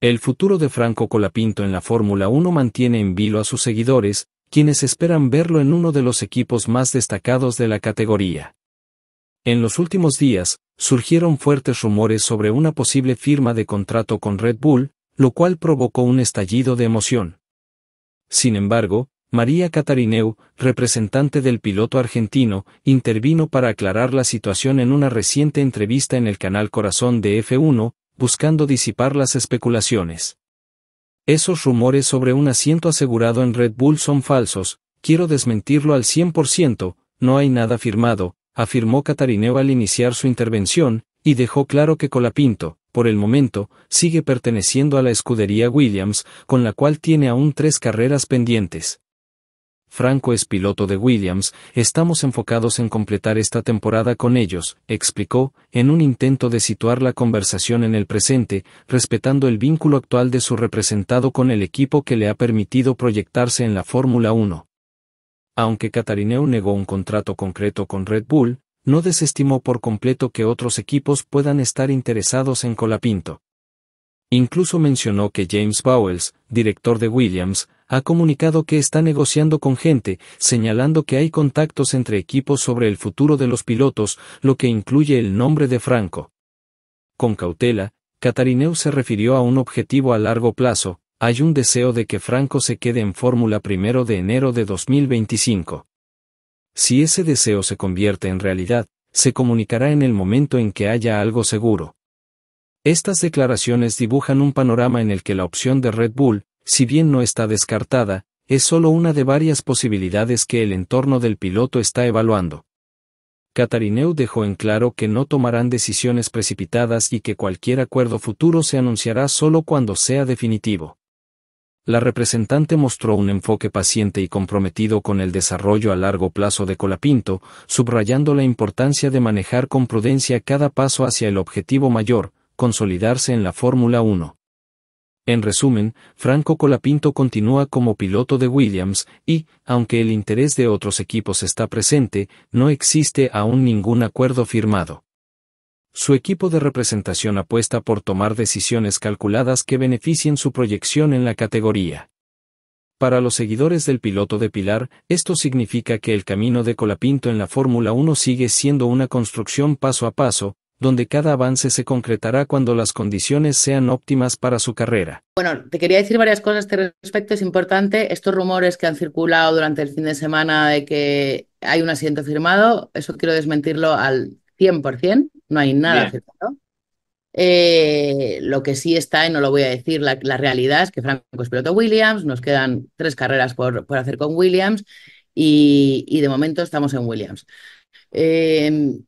El futuro de Franco Colapinto en la Fórmula 1 mantiene en vilo a sus seguidores, quienes esperan verlo en uno de los equipos más destacados de la categoría. En los últimos días, surgieron fuertes rumores sobre una posible firma de contrato con Red Bull, lo cual provocó un estallido de emoción. Sin embargo, María Catarineu, representante del piloto argentino, intervino para aclarar la situación en una reciente entrevista en el canal Corazón de F1, buscando disipar las especulaciones. Esos rumores sobre un asiento asegurado en Red Bull son falsos, quiero desmentirlo al 100%, no hay nada firmado, afirmó Catarineo al iniciar su intervención, y dejó claro que Colapinto, por el momento, sigue perteneciendo a la escudería Williams, con la cual tiene aún tres carreras pendientes. Franco es piloto de Williams, estamos enfocados en completar esta temporada con ellos, explicó, en un intento de situar la conversación en el presente, respetando el vínculo actual de su representado con el equipo que le ha permitido proyectarse en la Fórmula 1. Aunque Catarineu negó un contrato concreto con Red Bull, no desestimó por completo que otros equipos puedan estar interesados en Colapinto. Incluso mencionó que James Bowles, director de Williams, ha comunicado que está negociando con gente, señalando que hay contactos entre equipos sobre el futuro de los pilotos, lo que incluye el nombre de Franco. Con cautela, Catarineu se refirió a un objetivo a largo plazo, hay un deseo de que Franco se quede en Fórmula primero de enero de 2025. Si ese deseo se convierte en realidad, se comunicará en el momento en que haya algo seguro. Estas declaraciones dibujan un panorama en el que la opción de Red Bull, si bien no está descartada, es solo una de varias posibilidades que el entorno del piloto está evaluando. Catarineu dejó en claro que no tomarán decisiones precipitadas y que cualquier acuerdo futuro se anunciará solo cuando sea definitivo. La representante mostró un enfoque paciente y comprometido con el desarrollo a largo plazo de Colapinto, subrayando la importancia de manejar con prudencia cada paso hacia el objetivo mayor, consolidarse en la Fórmula 1. En resumen, Franco Colapinto continúa como piloto de Williams y, aunque el interés de otros equipos está presente, no existe aún ningún acuerdo firmado. Su equipo de representación apuesta por tomar decisiones calculadas que beneficien su proyección en la categoría. Para los seguidores del piloto de Pilar, esto significa que el camino de Colapinto en la Fórmula 1 sigue siendo una construcción paso a paso, donde cada avance se concretará cuando las condiciones sean óptimas para su carrera. Bueno, te quería decir varias cosas a este respecto. Es importante estos rumores que han circulado durante el fin de semana de que hay un asiento firmado. Eso quiero desmentirlo al 100%. No hay nada eh, lo que sí está, y no lo voy a decir, la, realidad es que Franco es piloto Williams, nos quedan tres carreras por, hacer con Williams y, de momento estamos en Williams. Eh,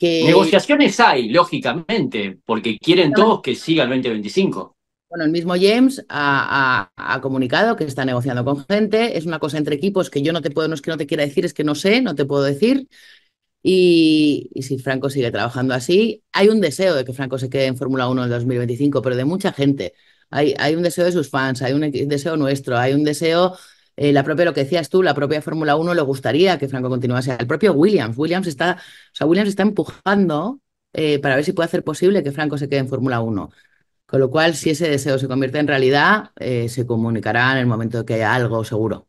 Negociaciones hay, lógicamente, porque quieren todos que siga el 2025. Bueno, el mismo James ha, comunicado que está negociando con gente, es una cosa entre equipos que yo no te puedo, no es que no te quiera decir, es que no sé, no te puedo decir. Y, si Franco sigue trabajando así, hay un deseo de que Franco se quede en Fórmula 1 en 2025, pero de mucha gente. Hay, hay un deseo de sus fans, hay un deseo nuestro, hay un deseo eh, la propia, lo que decías tú, la propia Fórmula 1 le gustaría que Franco continuase. El propio Williams, Williams está, o sea, Williams está empujando eh, para ver si puede hacer posible que Franco se quede en Fórmula 1. Con lo cual, si ese deseo se convierte en realidad, eh, se comunicará en el momento que haya algo seguro.